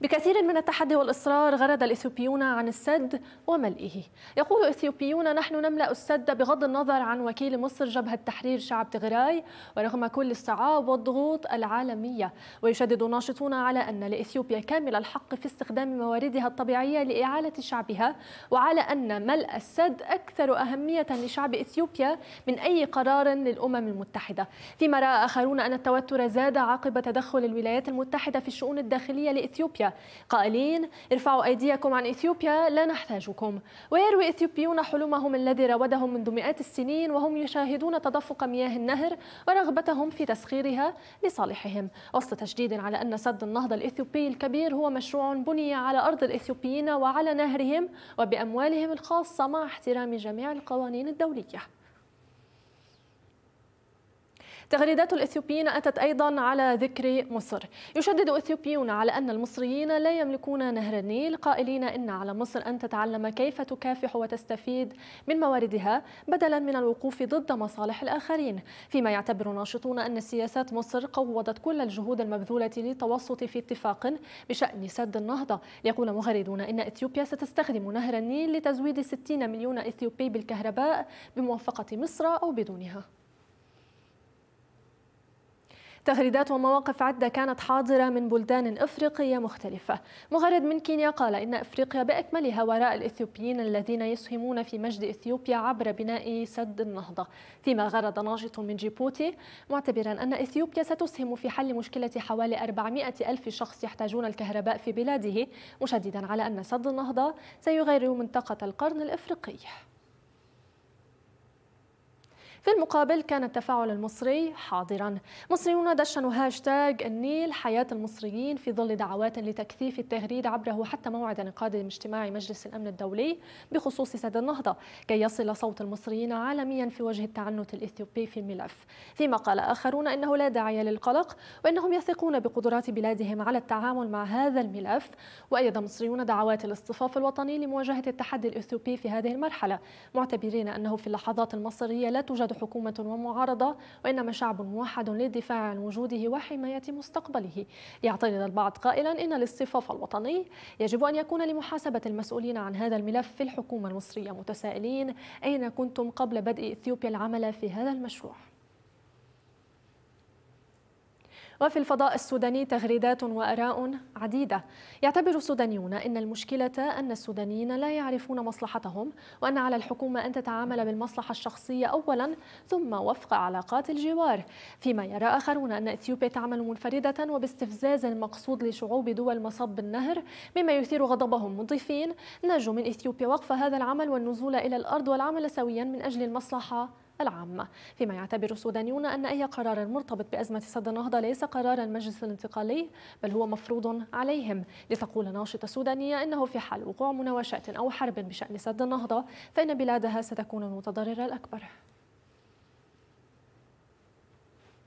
بكثير من التحدي والإصرار غرد الإثيوبيون عن السد وملئه يقول إثيوبيون نحن نملأ السد بغض النظر عن وكيل مصر جبهة تحرير شعب تغراي ورغم كل الصعاب والضغوط العالمية ويشدد ناشطون على أن لإثيوبيا كامل الحق في استخدام مواردها الطبيعية لإعالة شعبها وعلى أن ملء السد أكثر أهمية لشعب إثيوبيا من أي قرار للأمم المتحدة فيما رأى آخرون أن التوتر زاد عقب تدخل الولايات المتحدة في الشؤون الداخلية لإثيوبيا إثيوبيا قائلين ارفعوا أيديكم عن إثيوبيا لا نحتاجكم ويروي إثيوبيون حلمهم الذي راودهم منذ مئات السنين وهم يشاهدون تدفق مياه النهر ورغبتهم في تسخيرها لصالحهم وسط تشديد على أن سد النهضة الإثيوبي الكبير هو مشروع بني على أرض الإثيوبيين وعلى نهرهم وبأموالهم الخاصة مع احترام جميع القوانين الدولية تغريدات الإثيوبيين أتت أيضا على ذكر مصر يشدد إثيوبيون على أن المصريين لا يملكون نهر النيل قائلين إن على مصر أن تتعلم كيف تكافح وتستفيد من مواردها بدلا من الوقوف ضد مصالح الآخرين فيما يعتبر ناشطون أن سياسات مصر قوضت كل الجهود المبذولة للتوسط في اتفاق بشأن سد النهضة يقول مغردون إن إثيوبيا ستستخدم نهر النيل لتزويد 60 مليون إثيوبي بالكهرباء بموافقة مصر أو بدونها تغريدات ومواقف عدة كانت حاضرة من بلدان إفريقية مختلفة مغرد من كينيا قال إن إفريقيا بأكملها وراء الإثيوبيين الذين يسهمون في مجد إثيوبيا عبر بناء سد النهضة فيما غرد ناشط من جيبوتي معتبرا أن إثيوبيا ستسهم في حل مشكلة حوالي 400 ألف شخص يحتاجون الكهرباء في بلاده مشددا على أن سد النهضة سيغير منطقة القرن الإفريقي في المقابل كان التفاعل المصري حاضرا مصريون دشنوا هاشتاج النيل حياة المصريين في ظل دعوات لتكثيف التهريد عبره حتى موعد انعقاد اجتماع مجلس الأمن الدولي بخصوص سد النهضة كي يصل صوت المصريين عالميا في وجه التعنت الإثيوبي في الملف فيما قال آخرون أنه لا داعي للقلق وأنهم يثقون بقدرات بلادهم على التعامل مع هذا الملف وأيد مصريون دعوات الاصطفاف الوطني لمواجهة التحدي الإثيوبي في هذه المرحلة معتبرين أنه في اللحظات المصرية لا توجد حكومة ومعارضة وإنما شعب موحد للدفاع عن وجوده وحماية مستقبله يعترض البعض قائلا إن الاصطفاف الوطني يجب أن يكون لمحاسبة المسؤولين عن هذا الملف في الحكومة المصرية متسائلين أين كنتم قبل بدء إثيوبيا العمل في هذا المشروع وفي الفضاء السوداني تغريدات وآراء عديدة يعتبر السودانيون أن المشكلة أن السودانيين لا يعرفون مصلحتهم وأن على الحكومة أن تتعامل بالمصلحة الشخصية أولا ثم وفق علاقات الجوار فيما يرى آخرون أن إثيوبيا تعمل منفردة وباستفزاز مقصود لشعوب دول مصب النهر مما يثير غضبهم مضيفين نجوا من إثيوبيا وقف هذا العمل والنزول إلى الأرض والعمل سويا من أجل المصلحة العام فيما يعتبر السودانيون أن أي قرار مرتبط بأزمة سد النهضة ليس قرار المجلس الانتقالي بل هو مفروض عليهم لتقول ناشطة سودانية أنه في حال وقوع مناوشات أو حرب بشأن سد النهضة فإن بلادها ستكون المتضررة الأكبر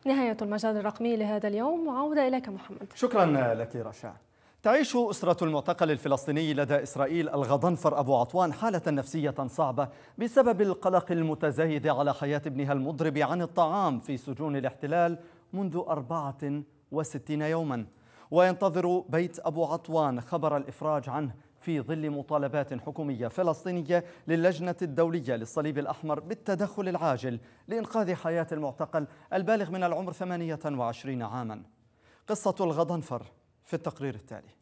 نهاية المجال الرقمي لهذا اليوم وعودة إليك محمد شكرا لك رشا تعيش أسرة المعتقل الفلسطيني لدى إسرائيل الغضنفر أبو عطوان حالة نفسية صعبة بسبب القلق المتزايد على حياة ابنها المضرب عن الطعام في سجون الاحتلال منذ 64 يوما وينتظر بيت أبو عطوان خبر الإفراج عنه في ظل مطالبات حكومية فلسطينية للجنة الدولية للصليب الأحمر بالتدخل العاجل لإنقاذ حياة المعتقل البالغ من العمر 28 عاما قصة الغضنفر في التقرير التالي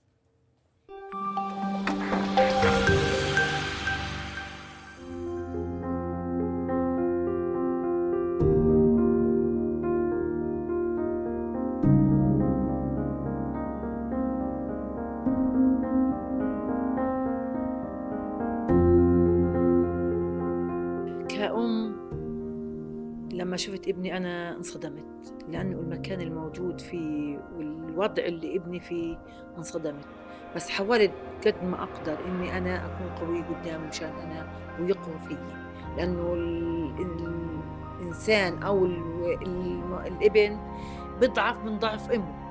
لما شفت ابني أنا انصدمت لأنه المكان الموجود فيه والوضع اللي ابني فيه انصدمت بس حاولت قد ما أقدر إني أنا أكون قوية قدامه مشان أنا ويقوى فيي لأنه الإنسان أو الابن بضعف من ضعف أمه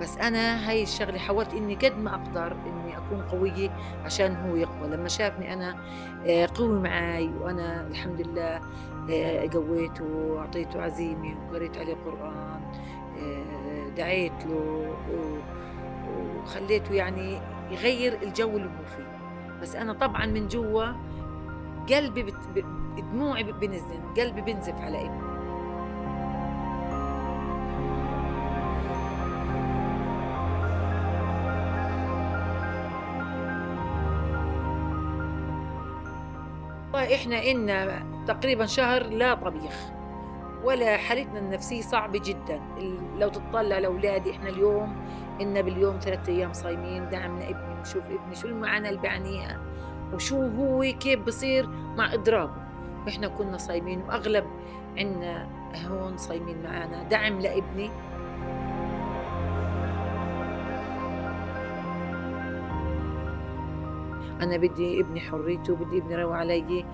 بس انا هاي الشغله حاولت اني قد ما اقدر اني اكون قويه عشان هو يقوى لما شافني انا آه، قوي معي وانا الحمد لله آه، قويته واعطيته عزيمه وقريت عليه قران آه، دعيت له وخليته يعني يغير الجو اللي هو فيه بس انا طبعا من جوا قلبي بت... دموعي بنزل قلبي بنزف على ابني احنا إن تقريبا شهر لا طبيخ ولا حالتنا النفسية صعبة جدا لو تطلع لأولادي إحنا اليوم إن باليوم ثلاثة أيام صايمين دعمنا ابني ونشوف ابني شو المعاناة اللي بعانيها وشو هو كيف بصير مع إضرابه إحنا كنا صايمين وأغلب عنا هون صايمين معانا دعم لابني أنا بدي ابني حريته بدي ابني روى علي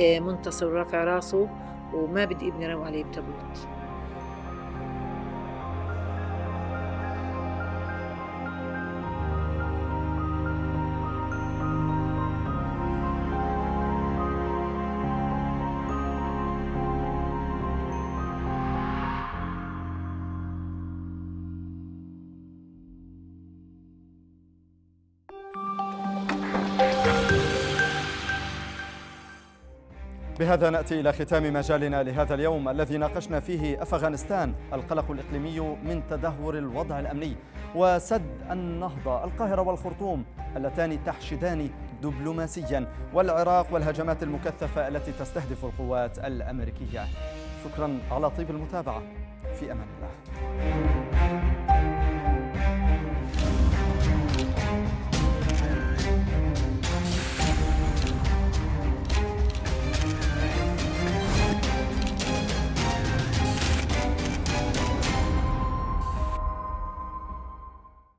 آه، منتصر رافع راسه وما بدي ابني روى علي بتابوت بهذا نأتي إلى ختام مجالنا لهذا اليوم الذي ناقشنا فيه أفغانستان القلق الإقليمي من تدهور الوضع الأمني وسد النهضة القاهرة والخرطوم اللتان تحشدان دبلوماسيا والعراق والهجمات المكثفة التي تستهدف القوات الأمريكية شكرا على طيب المتابعة في أمان الله